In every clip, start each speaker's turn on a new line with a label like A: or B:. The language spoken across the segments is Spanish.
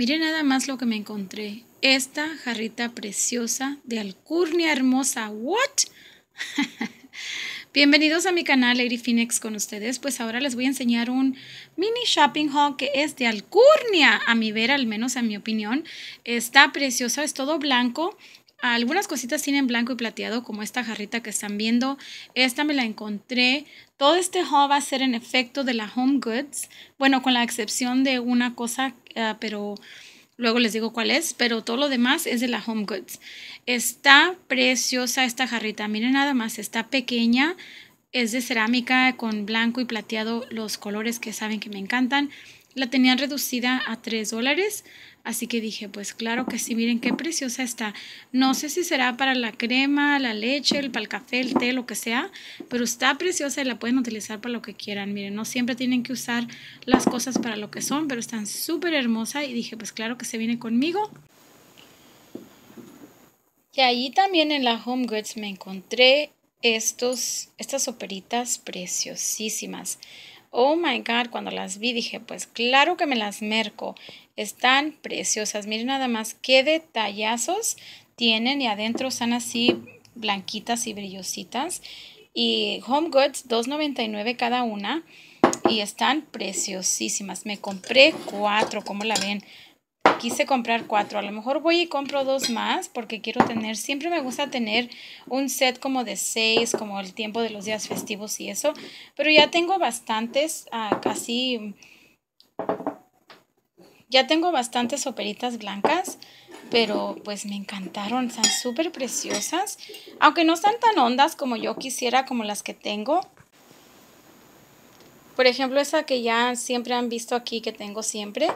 A: Miré nada más lo que me encontré. Esta jarrita preciosa de alcurnia hermosa. ¿What? Bienvenidos a mi canal Lady Phoenix con ustedes. Pues ahora les voy a enseñar un mini shopping haul que es de alcurnia, a mi ver, al menos a mi opinión. Está preciosa, es todo blanco. Algunas cositas tienen blanco y plateado, como esta jarrita que están viendo. Esta me la encontré todo este haul va a ser en efecto de la Home Goods, bueno, con la excepción de una cosa, eh, pero luego les digo cuál es, pero todo lo demás es de la Home Goods. Está preciosa esta jarrita, miren nada más, está pequeña, es de cerámica con blanco y plateado, los colores que saben que me encantan la tenían reducida a 3 dólares. Así que dije, pues claro que sí, miren qué preciosa está. No sé si será para la crema, la leche, el, para el café, el té, lo que sea, pero está preciosa y la pueden utilizar para lo que quieran. Miren, no siempre tienen que usar las cosas para lo que son, pero están súper hermosas y dije, pues claro que se viene conmigo. Y ahí también en la Home Goods me encontré estos, estas soperitas preciosísimas. Oh my God, cuando las vi dije, pues claro que me las merco. Están preciosas. Miren nada más qué detallazos tienen y adentro están así blanquitas y brillositas. Y Home Goods, $2.99 cada una. Y están preciosísimas. Me compré cuatro, como la ven? quise comprar cuatro. A lo mejor voy y compro dos más porque quiero tener, siempre me gusta tener un set como de seis, como el tiempo de los días festivos y eso. Pero ya tengo bastantes, ah, casi, ya tengo bastantes soperitas blancas, pero pues me encantaron, están súper preciosas. Aunque no están tan hondas como yo quisiera, como las que tengo. Por ejemplo, esa que ya siempre han visto aquí, que tengo siempre,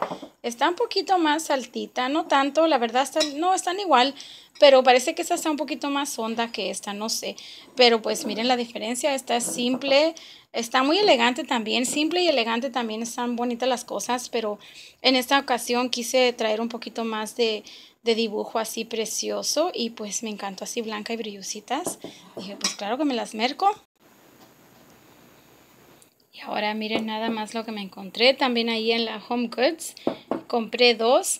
A: está un poquito más altita, no tanto, la verdad, está, no, están igual, pero parece que esta está un poquito más honda que esta, no sé. Pero pues miren la diferencia, esta es simple, está muy elegante también, simple y elegante también están bonitas las cosas, pero en esta ocasión quise traer un poquito más de, dibujo así precioso y pues me encantó así blanca y brillositas. Dije, pues claro que me las merco y ahora miren nada más lo que me encontré. También ahí en la Home Goods compré dos.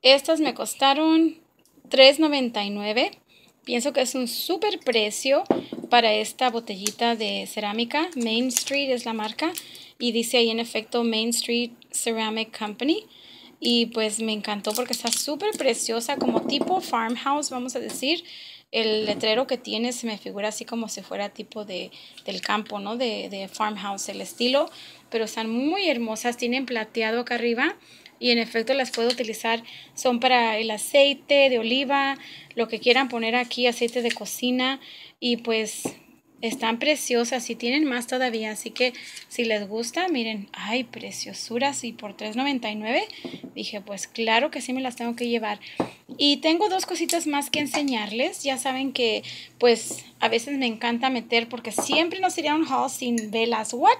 A: Estas me costaron $3.99. Pienso que es un super precio para esta botellita de cerámica. Main Street es la marca y dice ahí en efecto Main Street Ceramic Company. Y pues me encantó porque está súper preciosa como tipo farmhouse, vamos a decir el letrero que tiene se me figura así como si fuera tipo de, del campo, ¿no? De, de farmhouse, el estilo, pero están muy hermosas, tienen plateado acá arriba y en efecto las puedo utilizar, son para el aceite de oliva, lo que quieran poner aquí, aceite de cocina y pues están preciosas y tienen más todavía, así que si les gusta, miren, ay, preciosuras y por $3.99 dije, pues claro que sí me las tengo que llevar. Y tengo dos cositas más que enseñarles, ya saben que pues a veces me encanta meter porque siempre no sería un haul sin velas, what?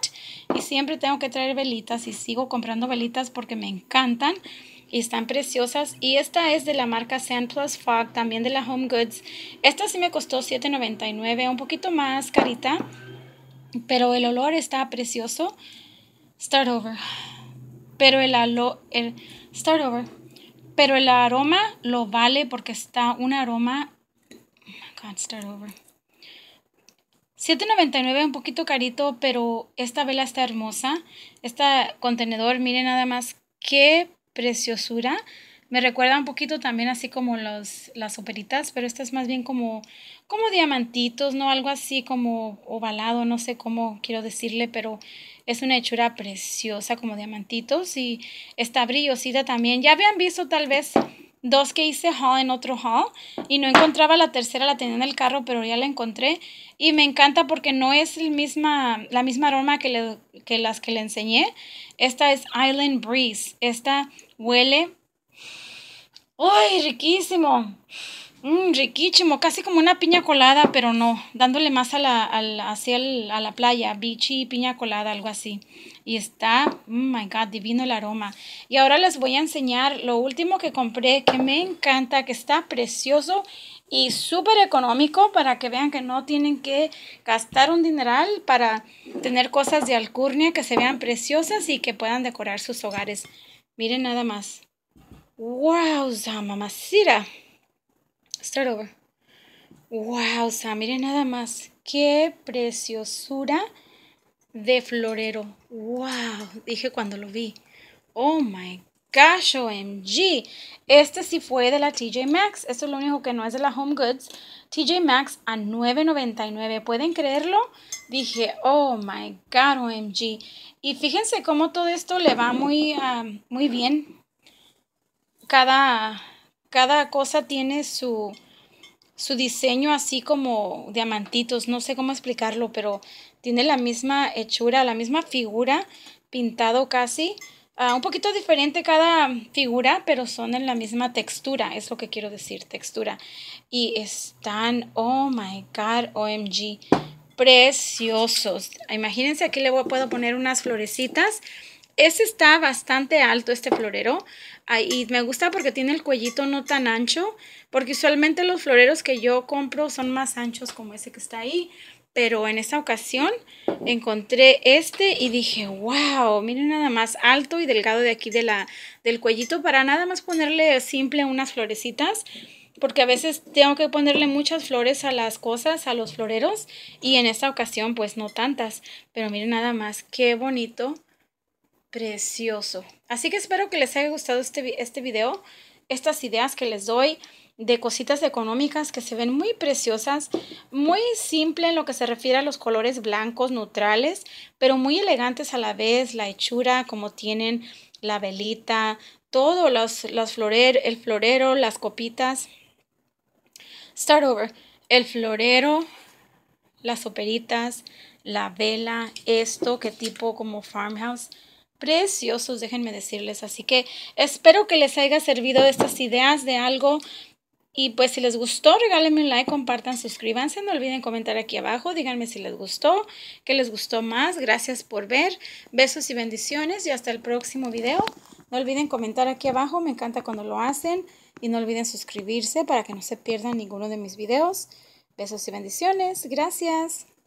A: Y siempre tengo que traer velitas y sigo comprando velitas porque me encantan y están preciosas. Y esta es de la marca Sand Plus Fog, también de la Home Goods. Esta sí me costó $7.99, un poquito más carita, pero el olor está precioso. Start over. Pero el, alo el start over. Pero el aroma lo vale porque está un aroma. Oh God, start over. $7.99, un poquito carito, pero esta vela está hermosa. Este contenedor, miren nada más qué preciosura. Me recuerda un poquito también así como las operitas, pero esta es más bien como, como diamantitos, ¿no? Algo así como ovalado, no sé cómo quiero decirle, pero es una hechura preciosa como diamantitos y está brillosita también. Ya habían visto tal vez dos que hice haul en otro haul y no encontraba la tercera, la tenía en el carro, pero ya la encontré y me encanta porque no es el misma, la misma aroma que, que las que le enseñé. Esta es Island Breeze, esta huele, ¡ay, riquísimo! Mmm, riquísimo, casi como una piña colada, pero no, dándole más a la, hacia a la playa, bichi, piña colada, algo así. Y está, oh my god, divino el aroma. Y ahora les voy a enseñar lo último que compré, que me encanta, que está precioso y súper económico para que vean que no tienen que gastar un dineral para tener cosas de alcurnia que se vean preciosas y que puedan decorar sus hogares. Miren nada más. ¡Wow! Mamacita. Start over. Wow, sea, miren nada más. Qué preciosura de florero. Wow, dije cuando lo vi. Oh my gosh, OMG. Este sí fue de la TJ Maxx. Esto es lo único que no es de la Home Goods. TJ Maxx a $9.99. ¿Pueden creerlo? Dije, oh my god, OMG. Y fíjense cómo todo esto le va muy, ah, muy bien. Cada cada cosa tiene su, su diseño así como diamantitos, no sé cómo explicarlo, pero tiene la misma hechura, la misma figura, pintado casi, ah, un poquito diferente cada figura, pero son en la misma textura, es lo que quiero decir, textura. Y están, oh my god, OMG, preciosos. Imagínense, aquí le voy, puedo poner unas florecitas este está bastante alto, este florero. Y me gusta porque tiene el cuellito no tan ancho. Porque usualmente los floreros que yo compro son más anchos como ese que está ahí. Pero en esta ocasión encontré este y dije, wow, miren nada más alto y delgado de aquí de la, del cuellito para nada más ponerle simple unas florecitas porque a veces tengo que ponerle muchas flores a las cosas, a los floreros, y en esta ocasión pues no tantas, pero miren nada más, qué bonito precioso. Así que espero que les haya gustado este, este video, estas ideas que les doy de cositas económicas que se ven muy preciosas, muy simple en lo que se refiere a los colores blancos neutrales, pero muy elegantes a la vez, la hechura, como tienen la velita, todo, los, los el florero, las copitas. Start over. El florero, las soperitas, la vela, esto, qué tipo como farmhouse preciosos, déjenme decirles. Así que espero que les haya servido estas ideas de algo. Y pues si les gustó, regálenme un like, compartan, suscríbanse, no olviden comentar aquí abajo, díganme si les gustó, qué les gustó más. Gracias por ver, besos y bendiciones y hasta el próximo video. No olviden comentar aquí abajo, me encanta cuando lo hacen y no olviden suscribirse para que no se pierdan ninguno de mis videos. Besos y bendiciones, gracias.